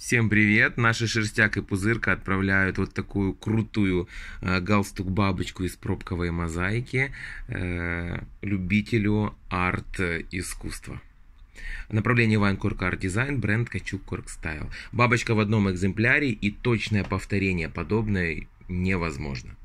Всем привет! Наши Шерстяк и Пузырка отправляют вот такую крутую э, галстук-бабочку из пробковой мозаики э, любителю арт-искусства. Направление Вайнкорк Арт Дизайн, бренд Качук Корк Стайл. Бабочка в одном экземпляре и точное повторение подобное невозможно.